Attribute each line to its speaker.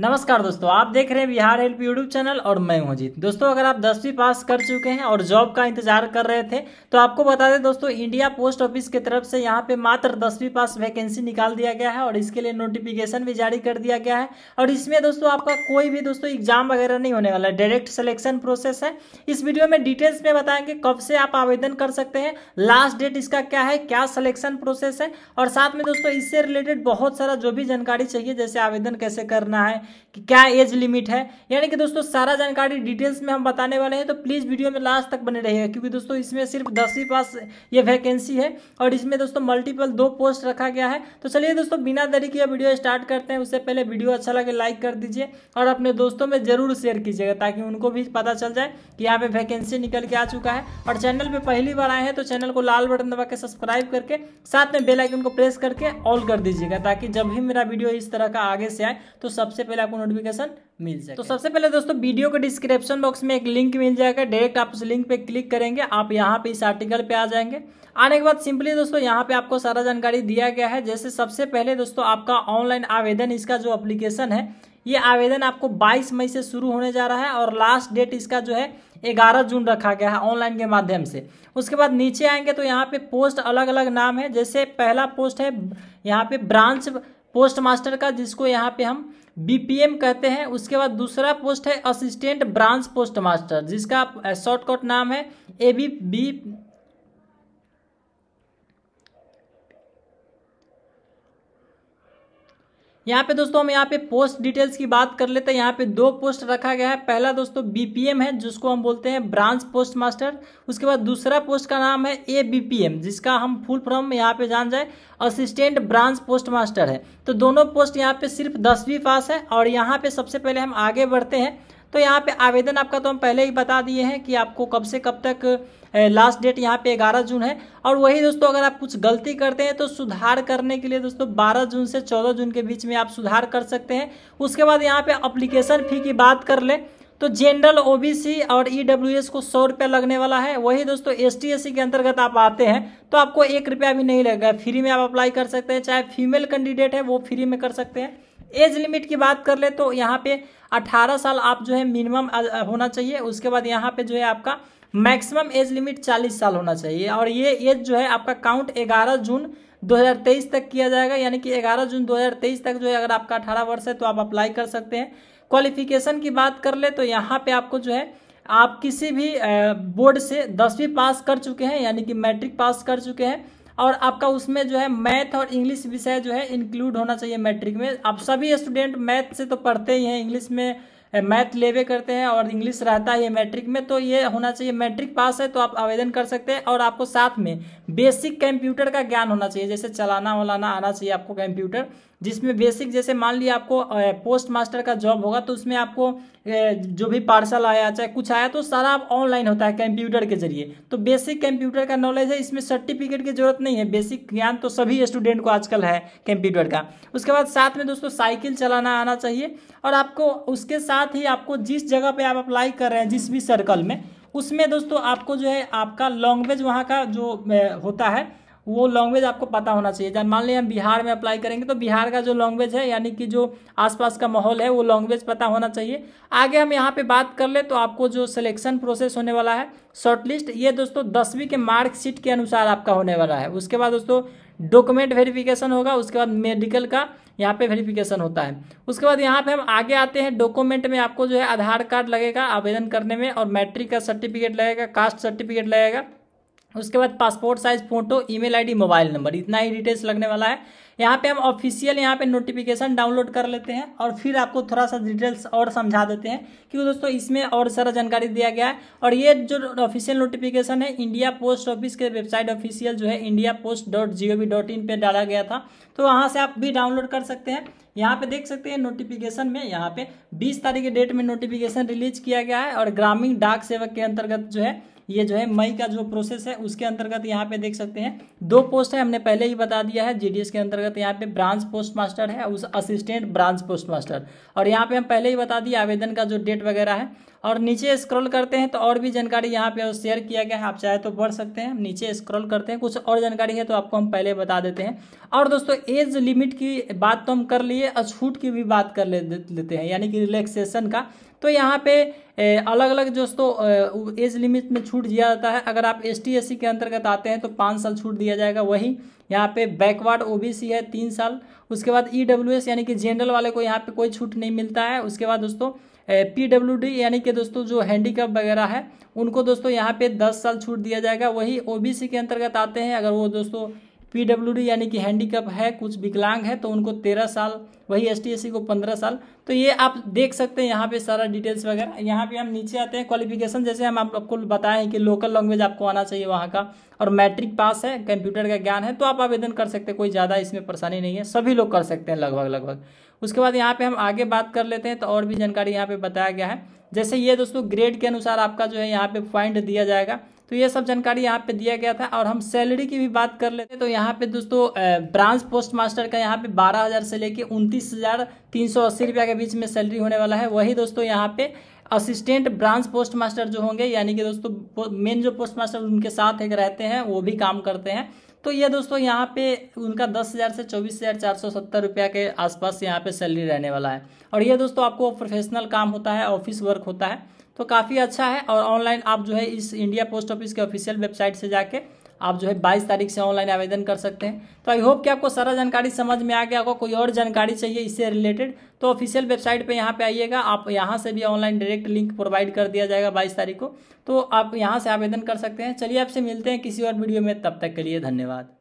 Speaker 1: नमस्कार दोस्तों आप देख रहे हैं बिहार हेल्प यूट्यूब चैनल और मैं हूं अजीत दोस्तों अगर आप दसवीं पास कर चुके हैं और जॉब का इंतजार कर रहे थे तो आपको बता दें दोस्तों इंडिया पोस्ट ऑफिस की तरफ से यहां पे मात्र दसवीं पास वैकेंसी निकाल दिया गया है और इसके लिए नोटिफिकेशन भी जारी कर दिया गया है और इसमें दोस्तों आपका कोई भी दोस्तों एग्जाम वगैरह नहीं होने वाला डायरेक्ट सिलेक्शन प्रोसेस है इस वीडियो में डिटेल्स में बताएंगे कब से आप आवेदन कर सकते हैं लास्ट डेट इसका क्या है क्या सिलेक्शन प्रोसेस है और साथ में दोस्तों इससे रिलेटेड बहुत सारा जो भी जानकारी चाहिए जैसे आवेदन कैसे करना है कि क्या एज लिमिट है यानी कि दोस्तों सारा जानकारी डिटेल्स में हम बताने वाले हैं तो प्लीज़ वीडियो में लास्ट तक बने रहिएगा क्योंकि दोस्तों इसमें सिर्फ दसवीं पास ये वैकेंसी है और इसमें दोस्तों मल्टीपल दो पोस्ट रखा गया है तो चलिए दोस्तों बिना देरी के वीडियो स्टार्ट करते हैं उससे पहले वीडियो अच्छा लगे लाइक कर दीजिए और अपने दोस्तों में ज़रूर शेयर कीजिएगा ताकि उनको भी पता चल जाए कि यहाँ पे वैकेंसी निकल के आ चुका है और चैनल पर पहली बार आए हैं तो चैनल को लाल बटन दबा के सब्सक्राइब करके साथ में बेलाइकन को प्रेस करके ऑल कर दीजिएगा ताकि जब भी मेरा वीडियो इस तरह का आगे से आए तो सबसे पहले मेल आपको नोटिफिकेशन मिल जाए तो सबसे पहले दोस्तों वीडियो के डिस्क्रिप्शन बॉक्स में एक लिंक मिल जाएगा डायरेक्ट आप उस लिंक पे क्लिक करेंगे आप यहाँ पे इस आर्टिकल पे आ जाएंगे आने के बाद सिंपली दोस्तों यहाँ पे आपको सारा जानकारी दिया गया है जैसे सबसे पहले दोस्तों आपका ऑनलाइन आवेदन इसका जो अप्लीकेशन है ये आवेदन आपको 22 मई से शुरू होने जा रहा है और लास्ट डेट इसका जो है 11 जून रखा गया है ऑनलाइन के माध्यम से उसके बाद नीचे आएंगे तो यहाँ पे पोस्ट अलग अलग नाम है जैसे पहला पोस्ट है यहाँ पे ब्रांच पोस्ट मास्टर का जिसको यहाँ पे हम बीपीएम कहते हैं उसके बाद दूसरा पोस्ट है असिस्टेंट ब्रांच पोस्ट मास्टर जिसका शॉर्टकट नाम है ए बी बी यहाँ पे दोस्तों हम यहाँ पे पोस्ट डिटेल्स की बात कर लेते हैं यहाँ पे दो पोस्ट रखा गया है पहला दोस्तों बीपीएम है जिसको हम बोलते हैं ब्रांच पोस्ट मास्टर उसके बाद दूसरा पोस्ट का नाम है ए जिसका हम फुल फॉर्म यहाँ पे जान जाए असिस्टेंट ब्रांच पोस्ट मास्टर है तो दोनों पोस्ट यहाँ पे सिर्फ दसवीं पास है और यहाँ पे सबसे पहले हम आगे बढ़ते हैं तो यहाँ पे आवेदन आपका तो हम पहले ही बता दिए हैं कि आपको कब से कब तक लास्ट डेट यहाँ पे ग्यारह जून है और वही दोस्तों अगर आप कुछ गलती करते हैं तो सुधार करने के लिए दोस्तों बारह जून से चौदह जून के बीच में आप सुधार कर सकते हैं उसके बाद यहाँ पे अप्लीकेशन फ़ी की बात कर लें तो जनरल ओबीसी और ईडब्ल्यूएस e को सौ रुपया लगने वाला है वही दोस्तों एस टी के अंतर्गत आप आते हैं तो आपको एक रुपया भी नहीं लगेगा फ्री में आप अप्लाई कर सकते हैं चाहे फीमेल कैंडिडेट है वो फ्री में कर सकते हैं एज लिमिट की बात कर ले तो यहाँ पे 18 साल आप जो है मिनिमम होना चाहिए उसके बाद यहाँ पे जो है आपका मैक्सिमम एज लिमिट 40 साल होना चाहिए और ये एज जो है आपका काउंट 11 जून 2023 तक किया जाएगा यानी कि 11 जून 2023 तक जो है अगर आपका अठारह वर्ष है तो आप अप्लाई कर सकते हैं क्वालिफिकेशन की बात कर ले तो यहाँ पर आपको जो है आप किसी भी बोर्ड से दसवीं पास कर चुके हैं यानी कि मैट्रिक पास कर चुके हैं और आपका उसमें जो है मैथ और इंग्लिश विषय जो है इंक्लूड होना चाहिए मैट्रिक में आप सभी स्टूडेंट मैथ से तो पढ़ते ही हैं इंग्लिश में मैथ लेवे करते हैं और इंग्लिश रहता है ये मैट्रिक में तो ये होना चाहिए मैट्रिक पास है तो आप आवेदन कर सकते हैं और आपको साथ में बेसिक कंप्यूटर का ज्ञान होना चाहिए जैसे चलाना वलाना आना चाहिए आपको कंप्यूटर जिसमें बेसिक जैसे मान लिया आपको पोस्ट मास्टर का जॉब होगा तो उसमें आपको जो भी पार्सल आया चाहे कुछ आया तो सारा आप ऑनलाइन होता है कंप्यूटर के जरिए तो बेसिक कंप्यूटर का नॉलेज है इसमें सर्टिफिकेट की जरूरत नहीं है बेसिक ज्ञान तो सभी स्टूडेंट को आजकल है कंप्यूटर का उसके बाद साथ में दोस्तों साइकिल चलाना आना चाहिए और आपको उसके साथ ही आपको जिस जगह पर आप अप्लाई कर रहे हैं जिस भी सर्कल में उसमें दोस्तों आपको जो है आपका लैंग्वेज वहाँ का जो होता है वो लैंग्वेज आपको पता होना चाहिए जब मान लें हम बिहार में अप्लाई करेंगे तो बिहार का जो लैंग्वेज है यानी कि जो आसपास का माहौल है वो लैंग्वेज पता होना चाहिए आगे हम यहाँ पे बात कर ले तो आपको जो सिलेक्शन प्रोसेस होने वाला है शॉर्टलिस्ट ये दोस्तों दसवीं के मार्कशीट के अनुसार आपका होने वाला है उसके बाद दोस्तों डॉक्यूमेंट वेरिफिकेशन होगा उसके बाद मेडिकल का यहाँ पे वेरिफिकेशन होता है उसके बाद यहाँ पे हम आगे आते हैं डॉक्यूमेंट में आपको जो है आधार कार्ड लगेगा आवेदन करने में और मैट्रिक का सर्टिफिकेट लगेगा कास्ट सर्टिफिकेट लगेगा उसके बाद passport size photo email ID mobile number इतना ही डिटेल्स लगने वाला है यहाँ पे हम ऑफिशियल यहाँ पे नोटिफिकेशन डाउनलोड कर लेते हैं और फिर आपको थोड़ा सा डिटेल्स और समझा देते हैं क्योंकि दोस्तों इसमें और सारा जानकारी दिया गया है और ये जो ऑफिशियल नोटिफिकेशन है इंडिया पोस्ट ऑफिस के वेबसाइट ऑफिशियल जो है India post dot G O V dot in पर डाला गया था तो वहाँ से आप भी डाउनलोड कर सकते हैं यहाँ पे देख सकते हैं नोटिफिकेशन में यहाँ पे 20 तारीख के डेट में नोटिफिकेशन रिलीज किया गया है और ग्रामीण डाक सेवक के अंतर्गत जो है ये जो है मई का जो प्रोसेस है उसके अंतर्गत यहाँ पे देख सकते हैं दो पोस्ट है हमने पहले ही बता दिया है जीडीएस के अंतर्गत यहाँ पे ब्रांच पोस्ट मास्टर है उस असिस्टेंट ब्रांच पोस्ट मास्टर और यहाँ पे हम पहले ही बता दिए आवेदन का जो डेट वगैरह है और नीचे स्क्रॉल करते हैं तो और भी जानकारी यहाँ पे शेयर किया गया है आप चाहे तो बढ़ सकते हैं नीचे स्क्रॉल करते हैं कुछ और जानकारी है तो आपको हम पहले बता देते हैं और दोस्तों एज लिमिट की बात तो हम कर लिए और छूट की भी बात कर लेते हैं यानी कि रिलैक्सेशन का तो यहाँ पे अलग अलग दोस्तों एज लिमिट में छूट दिया जाता है अगर आप एस टी के अंतर्गत आते हैं तो पाँच साल छूट दिया जाएगा वही यहाँ पे बैकवर्ड ओबीसी है तीन साल उसके बाद ई e यानी कि जनरल वाले को यहाँ पे कोई छूट नहीं मिलता है उसके बाद दोस्तों पी यानी कि दोस्तों जो हैंडीकैप वगैरह है उनको दोस्तों यहाँ पे दस साल छूट दिया जाएगा वही सी के अंतर्गत आते हैं अगर वो दोस्तों डी यानी कि हैंडीकैप है कुछ विकलांग है तो उनको तेरह साल वही एस टी को पंद्रह साल तो ये आप देख सकते हैं यहाँ पे सारा डिटेल्स वगैरह यहाँ पे हम नीचे आते हैं क्वालिफिकेशन जैसे हम आप आपको बताए हैं कि लोकल लैंग्वेज आपको आना चाहिए वहाँ का और मैट्रिक पास है कंप्यूटर का ज्ञान है तो आप आवेदन कर सकते हैं कोई ज़्यादा इसमें परेशानी नहीं है सभी लोग कर सकते हैं लगभग लगभग उसके बाद यहाँ पे हम आगे बात कर लेते हैं तो और भी जानकारी यहाँ पे बताया गया है जैसे ये दोस्तों ग्रेड के अनुसार आपका जो है यहाँ पे पॉइंट दिया जाएगा तो ये सब जानकारी यहाँ पे दिया गया था और हम सैलरी की भी बात कर लेते हैं तो यहाँ पे दोस्तों ब्रांच पोस्ट मास्टर का यहाँ पे बारह हज़ार से लेके उनतीस हज़ार तीन सौ अस्सी रुपया के बीच में सैलरी होने वाला है वही दोस्तों यहाँ पे असिस्टेंट ब्रांच पोस्ट मास्टर जो होंगे यानी कि दोस्तों मेन जो पोस्ट मास्टर उनके साथ एक रहते हैं वो भी काम करते हैं तो ये दोस्तों यहाँ पे उनका दस हज़ार से चौबीस हज़ार चार सौ सत्तर रुपया के आसपास यहाँ पे सैलरी रहने वाला है और ये दोस्तों आपको प्रोफेशनल काम होता है ऑफिस वर्क होता है तो काफ़ी अच्छा है और ऑनलाइन आप जो है इस इंडिया पोस्ट ऑफिस के ऑफिशियल वेबसाइट से जाके आप जो है बाईस तारीख से ऑनलाइन आवेदन कर सकते हैं तो आई होप कि आपको सारा जानकारी समझ में आ गया अगर कोई और जानकारी चाहिए इससे रिलेटेड तो ऑफिशियल वेबसाइट पे यहाँ पे आइएगा आप यहाँ से भी ऑनलाइन डायरेक्ट लिंक प्रोवाइड कर दिया जाएगा बाईस तारीख को तो आप यहाँ से आवेदन कर सकते हैं चलिए आपसे मिलते हैं किसी और वीडियो में तब तक के लिए धन्यवाद